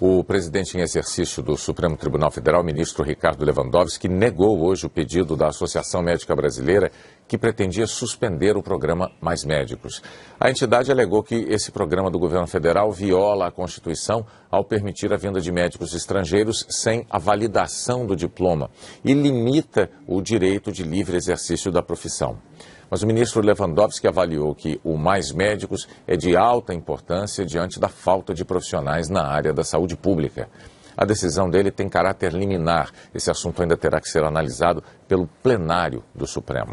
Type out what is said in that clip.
O presidente em exercício do Supremo Tribunal Federal, ministro Ricardo Lewandowski, negou hoje o pedido da Associação Médica Brasileira que pretendia suspender o programa Mais Médicos. A entidade alegou que esse programa do governo federal viola a Constituição ao permitir a vinda de médicos estrangeiros sem a validação do diploma e limita o direito de livre exercício da profissão. Mas o ministro Lewandowski avaliou que o Mais Médicos é de alta importância diante da falta de profissionais na área da saúde pública. A decisão dele tem caráter liminar. Esse assunto ainda terá que ser analisado pelo plenário do Supremo.